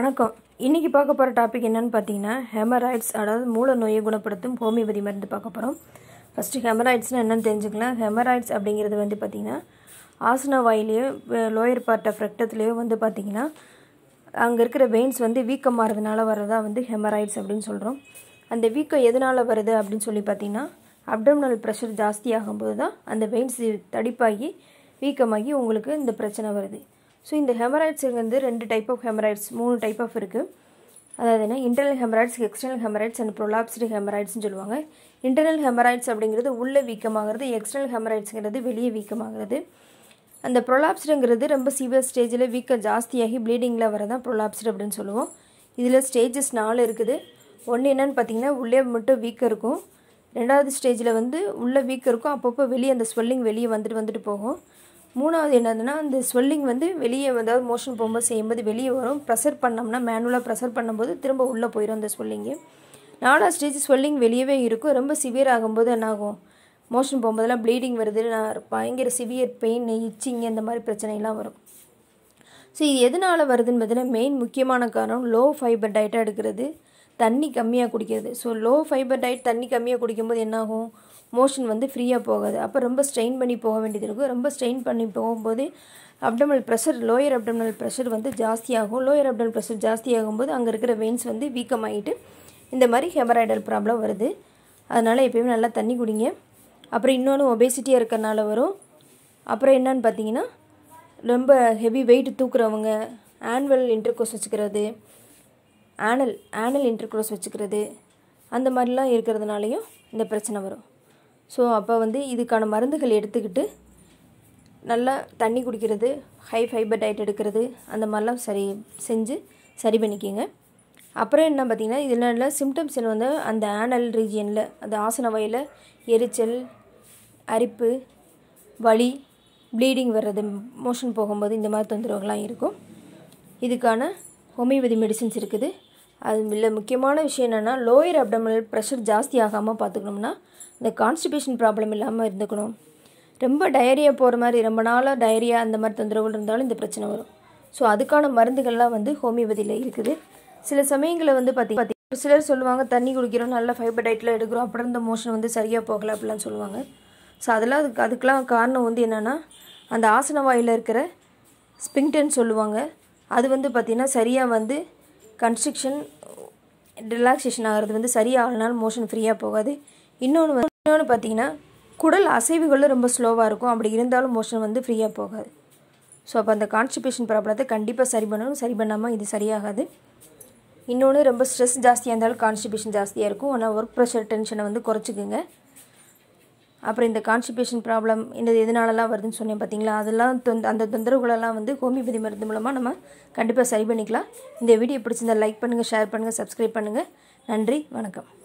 வணக்கம் இன்றைக்கி பார்க்க போகிற டாபிக் என்னென்னு பார்த்தீங்கன்னா ஹெமராய்ட்ஸ் அதாவது மூல நோயை குணப்படுத்தும் ஹோமியோபதி மருந்து பார்க்க போகிறோம் ஃபஸ்ட்டு ஹெமராய்ட்ஸ்னால் என்னென்னு தெரிஞ்சுக்கலாம் ஹெமராய்ட்ஸ் அப்படிங்கிறது வந்து பார்த்திங்கன்னா ஆசன வாயிலையோ லோயர் பார்ட் ஆஃப் ரெக்டத்துலேயோ வந்து பார்த்திங்கன்னா அங்கே இருக்கிற வெயின்ஸ் வந்து வீக்கம் மாறதுனால வர்றதா வந்து ஹெமராய்ட்ஸ் அப்படின்னு சொல்கிறோம் அந்த வீக்கம் எதனால் வருது அப்படின்னு சொல்லி பார்த்தீங்கன்னா அப்டம்னல் ப்ரெஷர் போது தான் அந்த வெயின்ஸ் தடிப்பாகி வீக்கமாகி உங்களுக்கு இந்த பிரச்சனை வருது ஸோ இந்த ஹெமராய்ட்ஸ் வந்து ரெண்டு டைப் ஆஃப் ஹெமராய்ட்ஸ் மூணு டைப் ஆஃப் இருக்குது அதாவது என்ன internal haemorrhoids external haemorrhoids and prolapsed ஹெமராய்ட்ஸ்னு சொல்லுவாங்க இன்டர்னல் ஹெமராய்ட்ஸ் அப்படிங்கிறது உள்ளே வீக்கமாகிறது எக்ஸ்டர்னல் ஹெமராய்ட்ஸுங்கிறது வெளியே வீக்கமாகிறது அந்த ப்ரொலாப்ஸ்டுங்கிறது ரொம்ப சிவியர் ஸ்டேஜில் வீக்கம் ஜாஸ்தியாகி ப்ளீடிங்கில் வரதான் ப்ரொலாப்ஸ்டு அப்படின்னு சொல்லுவோம் இதில் ஸ்டேஜஸ் நாலு இருக்குது ஒன்று என்னென்னு பார்த்தீங்கன்னா உள்ளே மட்டும் வீக்கம் இருக்கும் ரெண்டாவது ஸ்டேஜில் வந்து உள்ளே வீக்கம் இருக்கும் அப்பப்போ வெளியே அந்த ஸ்வெல்லிங் வெளியே வந்துட்டு வந்துட்டு போகும் மூணாவது என்னதுன்னா அந்த ஸ்வெல்லிங் வந்து வெளியே அதாவது மோஷன் போகும்போது செய்யும்போது வெளியே வரும் ப்ரெஷர் பண்ணோம்னா மேனுவலாக ப்ரெஷர் பண்ணும்போது திரும்ப உள்ளே போயிடும் அந்த ஸ்வெல்லிங்கு நாலாவது ஸ்டேஜ் ஸ்வெல்லிங் வெளியவே இருக்கும் ரொம்ப சிவியர் ஆகும்போது என்னாகும் மோஷன் போகும்போதெல்லாம் ப்ளீடிங் வருது நான் பயங்கர சிவியர் பெயின் இச்சிங் இந்த மாதிரி பிரச்சனைலாம் வரும் ஸோ இது எதனால் வருதுன்னு பார்த்தீங்கன்னா மெயின் முக்கியமான காரணம் லோ ஃபைபர் டயட்டாக எடுக்கிறது தண்ணி கம்மியாக குடிக்கிறது ஸோ லோ ஃபைபர் டயட் தண்ணி கம்மியாக குடிக்கும்போது என்னாகும் மோஷன் வந்து ஃப்ரீயாக போகாது அப்போ ரொம்ப ஸ்ட்ரெயின் பண்ணி போக வேண்டியது இருக்கும் ரொம்ப ஸ்ட்ரெயின் பண்ணி போகும்போது abdominal pressure lower abdominal pressure வந்து ஜாஸ்தியாகும் லோயர் அப்டமல் ப்ரெஷர் போது அங்கே இருக்கிற வெயின்ஸ் வந்து வீக்கமாகிட்டு இந்த மாதிரி ஹெமராய்டல் ப்ராப்ளம் வருது அதனால் எப்பயுமே நல்லா தண்ணி குடிங்க அப்புறம் இன்னொன்று ஒபேசிட்டியாக இருக்கிறனால வரும் அப்புறம் என்னன்னு பார்த்தீங்கன்னா ரொம்ப ஹெவி வெயிட் தூக்குறவங்க ஆனுவல் இன்டர்கோர்ஸ் வச்சுக்கிறது ஆனல் ஆனல் இன்டர்க்ரோஸ் வச்சுக்கிறது அந்த மாதிரிலாம் இருக்கிறதுனாலையும் இந்த பிரச்சனை வரும் ஸோ அப்போ வந்து இதுக்கான மருந்துகள் எடுத்துக்கிட்டு நல்லா தண்ணி குடிக்கிறது ஹை ஃபைபர் டயட் எடுக்கிறது அந்த மாதிரிலாம் சரி செஞ்சு சரி பண்ணிக்கோங்க அப்புறம் என்ன பார்த்திங்கன்னா சிம்டம்ஸ் என்ன வந்து அந்த ஆனல் ரீஜியனில் அந்த ஆசன வயலில் எரிச்சல் அரிப்பு வலி ப்ளீடிங் வர்றது மோஷன் போகும்போது இந்த மாதிரி தொந்தரவுகள்லாம் இருக்கும் இதுக்கான ஹோமியோபதி மெடிசின்ஸ் இருக்குது அது இல்லை முக்கியமான விஷயம் என்னென்னா லோயர் அப்டமினல் ப்ரெஷர் ஜாஸ்தி ஆகாமல் பார்த்துக்கணும்னா இந்த கான்ஸ்டிபேஷன் ப்ராப்ளம் இல்லாமல் இருந்துக்கணும் ரொம்ப டயரியா போகிற மாதிரி ரொம்ப நாளாக டயரியா அந்த மாதிரி தொந்தரவுகள் இருந்தாலும் இந்த பிரச்சனை வரும் ஸோ அதுக்கான மருந்துகள்லாம் வந்து ஹோமியோபதியில் இருக்குது சில சமயங்களில் வந்து பார்த்தி ஒரு சிலர் சொல்லுவாங்க தண்ணி குடிக்கிறோம் நல்லா ஃபைபர் டயட்டில் எடுக்கிறோம் அப்படி இருந்த மோஷன் வந்து சரியாக போகலை அப்படிலாம் சொல்லுவாங்க ஸோ அதெல்லாம் அதுக்கு அதுக்கெலாம் காரணம் வந்து என்னென்னா அந்த ஆசன வாயில் இருக்கிற ஸ்பிங்டன் சொல்லுவாங்க அது வந்து பார்த்திங்கன்னா சரியாக வந்து கன்ஸ்ட்ரக்ஷன் ரிலாக்ஸேஷன் ஆகிறது வந்து சரியாகலனாலும் மோஷன் ஃப்ரீயாக போகாது இன்னொன்று வந்து இன்னொன்று பார்த்தீங்கன்னா குடல் அசைவுகளும் ரொம்ப ஸ்லோவாக இருக்கும் அப்படி இருந்தாலும் மோஷன் வந்து ஃப்ரீயாக போகாது ஸோ அப்போ அந்த கான்ஸ்டிபேஷன் ப்ராப்ளத்தை கண்டிப்பாக சரி பண்ணணும் சரி பண்ணாமல் இது சரியாகாது இன்னொன்று ரொம்ப ஸ்ட்ரெஸ் ஜாஸ்தியாக இருந்தாலும் கான்ஸ்டிபேஷன் ஜாஸ்தியாக இருக்கும் ஆனால் ஒர்க் ப்ரெஷர் டென்ஷனை வந்து குறைச்சிக்குங்க அப்புறம் இந்த கான்ஸ்டிபேஷன் ப்ராப்ளம் இந்த எதனாலலாம் வருதுன்னு சொன்னேன் பார்த்தீங்களா அதெல்லாம் தொந்த அந்த தொந்தரவுகளெல்லாம் வந்து ஹோமியோபதி மருந்து மூலமாக நம்ம கண்டிப்பாக சரி பண்ணிக்கலாம் இந்த வீடியோ பிடிச்சிருந்தால் லைக் பண்ணுங்கள் ஷேர் பண்ணுங்கள் சப்ஸ்கிரைப் பண்ணுங்கள் நன்றி வணக்கம்